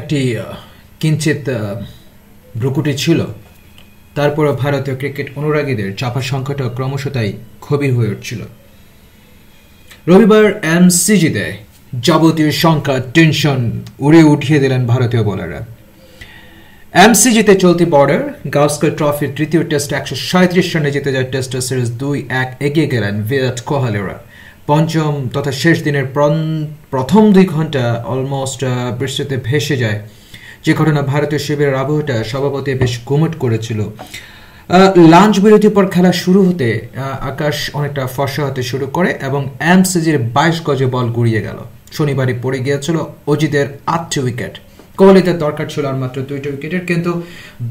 একটি কিঞ্চিত ভ্রুকুটি ছিল তারপরও ভারতীয় ক্রিকেট অনুরাগীদের চাপা সংখ্যাটা ক্রমশ তাই গভীর হয়ে উঠছিল রবিবার এমসিজিতে যাবতীয় সংখ্যা টেনশন উড়ে উঠিয়ে দিলেন ভারতীয় বোলাররা এমসিজিতে চলতি বর্ডার গাউস্কার ট্রফির তৃতীয় টেস্ট একশো সাঁত্রিশ রানে জিতে যায় টেস্ট সিরিজ দুই এক এগিয়ে গেলেন বিরাট কোহলিরা পঞ্চম তথা শেষ দিনের প্রথম দুই ঘন্টা অলমোস্ট বৃষ্টিতে ভেসে যায় যে ঘটনা ভারতীয় শিবিরের আবহটা সভাপতি বেশ গুমট করেছিল লাঞ্চ বিরতির পর খেলা শুরু হতে আকাশ অনেকটা ফসা হতে শুরু করে এবং এমসিজির বাইশ গজে বল গুড়িয়ে গেল শনিবারই পড়ে গিয়েছিল অজিতের আটটি উইকেট কোহলিতে দরকার ছিল আর মাত্র দুইটা উইকেটের কিন্তু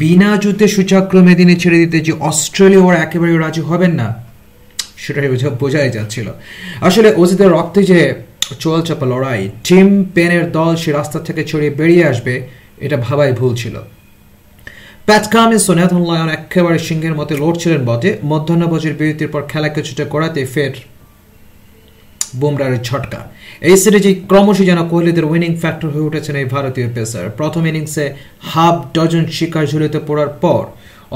বিনা যুদ্ধে সূচাক্রমে দিনে ছেড়ে দিতে যে অস্ট্রেলিয়া ওরা একেবারে রাজি হবেন না সেটাই বোঝাই যাচ্ছিল আসলে ওজিদের রক্তে যে চোয়াল চাপা লড়াই টিম পেনের দল সে রাস্তা থেকে ছড়িয়ে বেরিয়ে আসবে এটা ভাবাই ভুল ছিল একেবারে সিংহের লড়ছিলেন বটে বিরতির পর খেলা কিছুটা করাতে ফের বুমরার ছটকা এই সিরিজে ক্রমশই যেন কোহলিদের উইনিং ফ্যাক্টর হয়ে উঠেছেন এই ভারতীয় পেসার প্রথম ইনিংসে হাফ ডজন শিকার ঝুলিতে পড়ার পর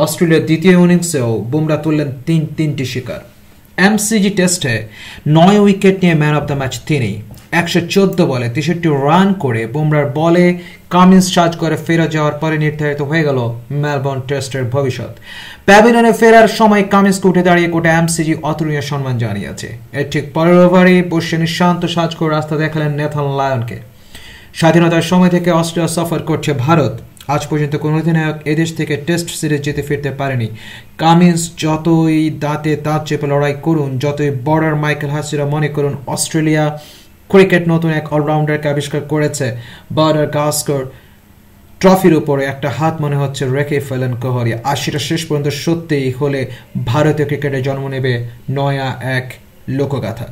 অস্ট্রেলিয়ার দ্বিতীয় ইনিংসেও বুমরা তুললেন তিন তিনটি শিকার এমসিজি টেস্টে নয় উইকেট নিয়ে ম্যান অফ দ্য ম্যাচ তিনি একশো চোদ্দ বলে তেষট্টি রান করে বুমরার বলে কামিন্স চার্জ করে ফেরা যাওয়ার পরে নির্ধারিত হয়ে গেল মেলবোর্ন টেস্টের ভবিষ্যৎ প্যাভিলনে ফেরার সময় কামিন্স উঠে দাঁড়িয়ে কোটা এমসিজি অতুলনীয় সম্মান জানিয়েছে এর ঠিক পরের ওভারে বসে নিঃশান্ত সাজ করে রাস্তা দেখালেন নেথান লায়নকে স্বাধীনতার সময় থেকে অস্ট্রেলিয়া সফর করছে ভারত আজ পর্যন্ত কোন অধিনায়ক এদেশ থেকে টেস্ট সিরিজ জিতে ফিরতে পারেনি কামিন্স যতই দাঁতে দাঁত চেপে লড়াই করুন যতই বর্ডার মাইকেল হাসিরা মনে করুন অস্ট্রেলিয়া ক্রিকেট নতুন এক অলরাউন্ডারকে আবিষ্কার করেছে বর্ডার গাস্কর ট্রফির উপরে একটা হাত মনে হচ্ছে রেখে ফেলেন কোহলি আশিটা শেষ পর্যন্ত সত্যিই হলে ভারতীয় ক্রিকেটে জন্ম নেবে নয়া এক লোকগাথা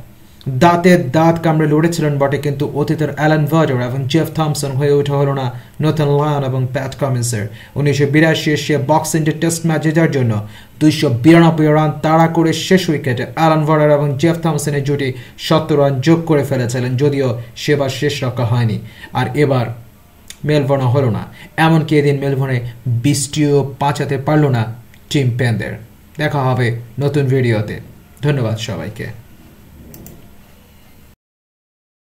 দাঁতের দাঁত কামড়ে লড়েছিলেন বটে কিন্তু অতীতের অ্যালান ভার্ডার এবং জেফ থমসন হয়ে উঠে হলো না নতুন লায়ন এবং প্যাট কমিন্সের উনিশশো বিরাশি এশিয়া বক্স ইন্ডিয়া টেস্ট ম্যাচে যার জন্য দুইশো বিরানব্বই রান তাড়া করে শেষ উইকেটে অ্যালান ভার্ডার এবং জেফ থমসনের জুটি সত্তর রান যোগ করে ফেলেছিলেন যদিও সেবার শেষ রক্ষা হয়নি আর এবার মেলবোর্নও হলো না এমনকি এদিন মেলবোর্নে বৃষ্টিও পাঁচাতে পারল না টিম প্যান্ডের দেখা হবে নতুন ভিডিওতে ধন্যবাদ সবাইকে